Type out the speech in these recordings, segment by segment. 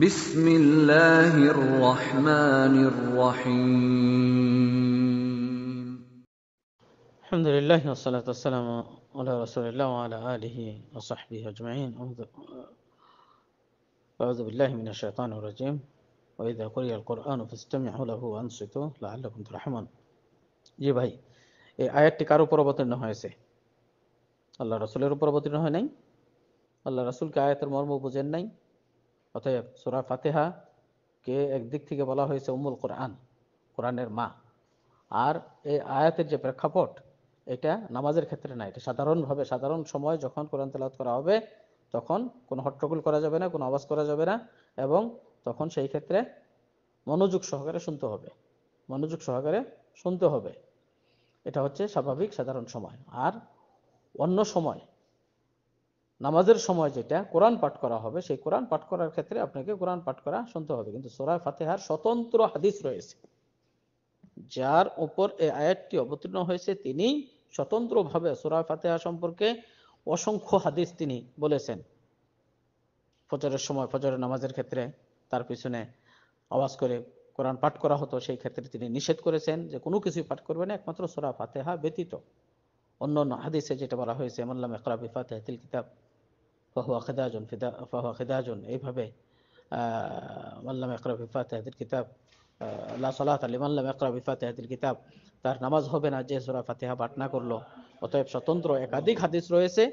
بسم الله الرحمن الرحيم الحمد لله والصلاة والسلام على رسول الله وعلى آله وصحبه أجمعين أعوذ بالله من الشيطان الرجيم وإذا قرئ القرآن فاستمعوا له وأنصتوا لعلكم ترحمون জি ভাই এই আয়াতটি কার উপর অবতীর্ণ হয়েছে আল্লাহ রসুলের উপর অবতীর্ণ হয় নাই আল্লাহ রসুলকে আয়াতের মর্ম বুঝেন নাই অতএব সুরা ফাতেহা কে একদিক থেকে বলা হয়েছে উমুল কোরআন কোরআনের মা আর এই আয়াতের যে প্রেক্ষাপট এটা নামাজের ক্ষেত্রে না এটা সাধারণভাবে সাধারণ সময় যখন কোরআন তেলাত করা হবে তখন কোনো হট্টগোল করা যাবে না কোনো আওয়াজ করা যাবে না এবং তখন সেই ক্ষেত্রে মনোযোগ সহকারে শুনতে হবে মনোযোগ সহকারে শুনতে হবে এটা হচ্ছে স্বাভাবিক সাধারণ সময় আর অন্য সময় নামাজের সময় যেটা কোরআন পাঠ করা হবে সেই কোরআন পাঠ করার ক্ষেত্রে আপনাকে কোরআন পাঠ করা শুনতে হবে কিন্তু সোরা ফাতেহার স্বতন্ত্র হাদিস রয়েছে যার উপর এই আয়াতটি অবতীর্ণ হয়েছে তিনি স্বতন্ত্রভাবে সোরা ফাতেহা সম্পর্কে অসংখ্য হাদিস তিনি বলেছেন ফজরের সময় ফজরের নামাজের ক্ষেত্রে তার পিছনে আওয়াজ করে কোরআন পাঠ করা হতো সেই ক্ষেত্রে তিনি নিষেধ করেছেন যে কোনো কিছুই পাঠ করবে না একমাত্র সোরা ফাতেহা ব্যতীত অন্য অন্য হাদিসে যেটা বলা হয়েছে মোল্লাম একরাবি তিল কিতাব ফাহুয়া খেদাজন ফিদা ফাহুয়া খেদাজন এইভাবে মাল্লাম একরাবি ফাতেহাতিল কিতাব আল্লাহ সাল্লাহ আলী মাল্লাম একরাবি ফাতেহাতিল কিতাব তার নামাজ হবে না যে সুরা ফাতেহা পাঠ না করলো অতএব স্বতন্ত্র একাধিক হাদিস রয়েছে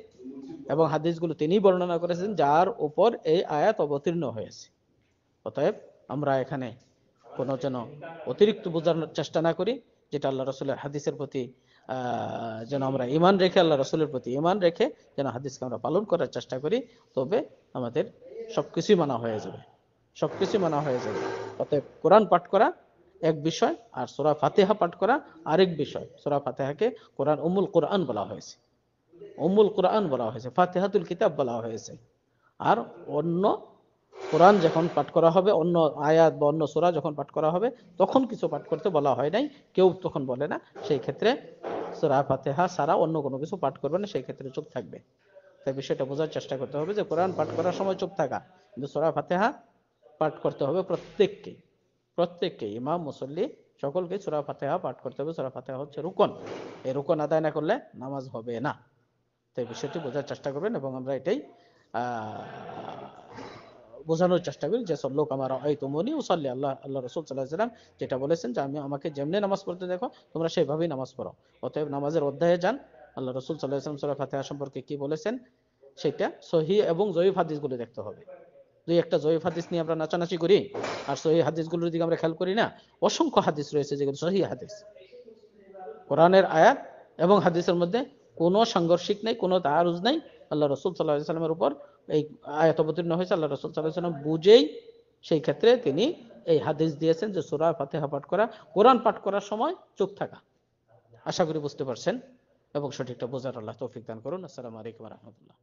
এবং হাদিসগুলো তিনি বর্ণনা করেছেন যার উপর এই আয়াত অবতীর্ণ হয়েছে অতএব আমরা এখানে কোনো যেন অতিরিক্ত বোঝানোর চেষ্টা না করি যেটা আল্লাহ রসুলের হাদিসের প্রতি যেন আমরা ইমান রেখে আল্লাহ রসুলের প্রতি ইমান রেখে যেন হাদিসকে আমরা পালন করার চেষ্টা করি তবে আমাদের সবকিছুই মানা হয়ে যাবে কিছুই মানা হয়ে যাবে অতএব কোরআন পাঠ করা এক বিষয় আর সোরা ফাতেহা পাঠ করা আরেক বিষয় সোরা ফাতেহাকে কোরআন উমুল কোরআন বলা হয়েছে উমুল কোরআন বলা হয়েছে ফাতেহাতুল কিতাব বলা হয়েছে আর অন্য কোরআন যখন পাঠ করা হবে অন্য আয়াত বা অন্য সোরা যখন পাঠ করা হবে তখন কিছু পাঠ করতে বলা হয় নাই কেউ তখন বলে না সেই ক্ষেত্রে সোরা ফাতেহা সারা অন্য কোনো কিছু পাঠ করবে না সেই ক্ষেত্রে চুপ থাকবে তাই বিষয়টা বোঝার চেষ্টা করতে হবে যে কোরআন পাঠ করার সময় চুপ থাকা কিন্তু সোরা ফাতেহা পাঠ করতে হবে প্রত্যেককে প্রত্যেককে ইমাম মুসল্লি সকলকে সোরা ফাতেহা পাঠ করতে হবে সোরা ফাতেহা হচ্ছে রুকন এই রুকন আদায় না করলে নামাজ হবে না তাই বিষয়টি বোঝার চেষ্টা করবেন এবং আমরা এটাই বোঝানোর চেষ্টা করি যে সব লোক আমার মনি ও সাল্লি আল্লাহ আল্লাহ রসুল সাল্লাহাম যেটা বলেছেন যে আমি আমাকে যেমনি নামাজ পড়তে দেখো তোমরা সেইভাবেই নামাজ পড়ো অতএব নামাজের অধ্যায়ে যান আল্লাহ রসুল সাল্লাহাম সাল্লাম ফাতে সম্পর্কে কি বলেছেন সেটা সহি এবং জয়ীফ হাদিসগুলো দেখতে হবে দুই একটা জয়ীফ হাদিস নিয়ে আমরা নাচানাচি করি আর সহি হাদিসগুলোর দিকে আমরা খেয়াল করি না অসংখ্য হাদিস রয়েছে যেগুলো সহি হাদিস কোরআনের আয়াত এবং হাদিসের মধ্যে কোনো সাংঘর্ষিক নেই কোনো তারুজ নেই আল্লাহ রসুল সাল্লাহ সাল্লামের উপর এই আয়াত অবতীর্ণ হয়েছে আল্লাহ রসুল সাল্লাহ বুঝেই সেই ক্ষেত্রে তিনি এই হাদিস দিয়েছেন যে সুরা ফাতেহা পাঠ করা কোরআন পাঠ করার সময় চুপ থাকা আশা করি বুঝতে পারছেন এবং সঠিকটা বোঝার আল্লাহ তৌফিক দান করুন আসসালামু আলাইকুম রহমতুল্লাহ